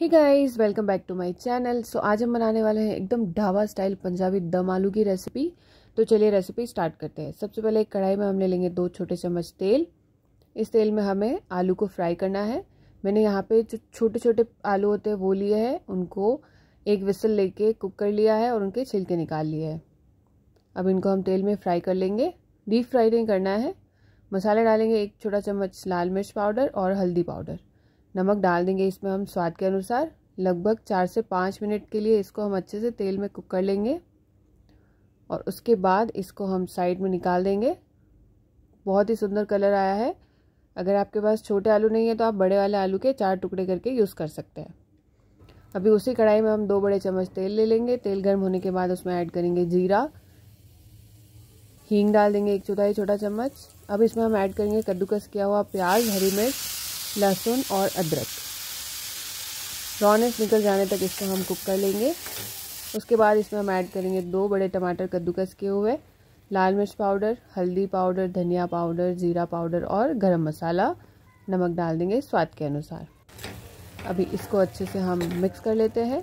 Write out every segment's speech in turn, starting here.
he guys welcome back to my channel so आज हम बनाने वाले हैं एकदम ढाबा स्टाइल पंजाबी दम आलू की रेसिपी तो चलिए रेसिपी स्टार्ट करते हैं सबसे पहले एक कढ़ाई में हम ले लेंगे दो छोटे चम्मच तेल इस तेल में हमें आलू को फ्राई करना है मैंने यहाँ पे जो छोटे छोटे आलू होते हैं वो लिए हैं उनको एक विसल लेके कुक कर लिया है और उनके छिलके निकाल लिए हैं अब इनको हम तेल में फ्राई कर लेंगे डीप फ्राई नहीं करना है मसाले डालेंगे एक छोटा चम्मच लाल मिर्च पाउडर और हल्दी पाउडर नमक डाल देंगे इसमें हम स्वाद के अनुसार लगभग चार से पाँच मिनट के लिए इसको हम अच्छे से तेल में कुक कर लेंगे और उसके बाद इसको हम साइड में निकाल देंगे बहुत ही सुंदर कलर आया है अगर आपके पास छोटे आलू नहीं है तो आप बड़े वाले आलू के चार टुकड़े करके यूज़ कर सकते हैं अभी उसी कढ़ाई में हम दो बड़े चम्मच तेल ले लेंगे तेल गर्म होने के बाद उसमें ऐड करेंगे जीरा हींग डाल देंगे एक चौथाई छोटा चम्मच अब इसमें हम ऐड करेंगे कद्दूकस किया हुआ प्याज हरी मिर्च लहसुन और अदरक रॉनेस निकल जाने तक इसको हम कुक कर लेंगे उसके बाद इसमें हम ऐड करेंगे दो बड़े टमाटर कद्दूकस किए हुए लाल मिर्च पाउडर हल्दी पाउडर धनिया पाउडर ज़ीरा पाउडर और गरम मसाला नमक डाल देंगे स्वाद के अनुसार अभी इसको अच्छे से हम मिक्स कर लेते हैं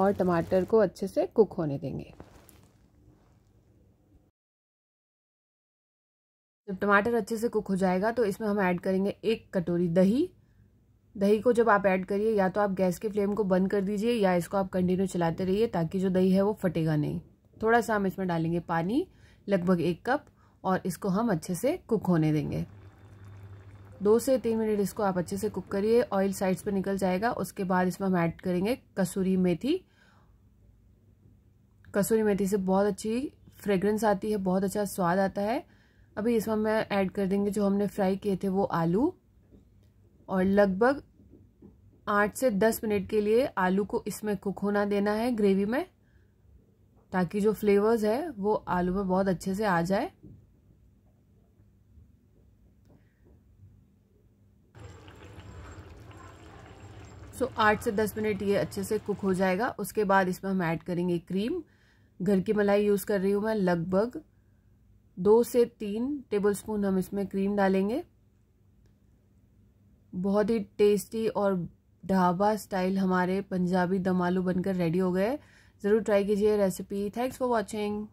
और टमाटर को अच्छे से कुक होने देंगे जब टमाटर अच्छे से कुक हो जाएगा तो इसमें हम ऐड करेंगे एक कटोरी दही दही को जब आप ऐड करिए या तो आप गैस के फ्लेम को बंद कर दीजिए या इसको आप कंटिन्यू चलाते रहिए ताकि जो दही है वो फटेगा नहीं थोड़ा सा हम इसमें डालेंगे पानी लगभग एक कप और इसको हम अच्छे से कुक होने देंगे दो से तीन मिनट इसको आप अच्छे से कुक करिए ऑयल साइड्स पर निकल जाएगा उसके बाद इसमें हम ऐड करेंगे कसूरी मेथी कसूरी मेथी से बहुत अच्छी फ्रेग्रेंस आती है बहुत अच्छा स्वाद आता है अभी इसमें हम ऐड कर देंगे जो हमने फ्राई किए थे वो आलू और लगभग आठ से दस मिनट के लिए आलू को इसमें कुक होना देना है ग्रेवी में ताकि जो फ्लेवर्स है वो आलू में बहुत अच्छे से आ जाए सो so, आठ से दस मिनट ये अच्छे से कुक हो जाएगा उसके बाद इसमें हम ऐड करेंगे क्रीम घर की मलाई यूज़ कर रही हूँ मैं लगभग दो से तीन टेबलस्पून हम इसमें क्रीम डालेंगे बहुत ही टेस्टी और ढाबा स्टाइल हमारे पंजाबी दम आलू बनकर रेडी हो गए ज़रूर ट्राई कीजिए रेसिपी थैंक्स फॉर वॉचिंग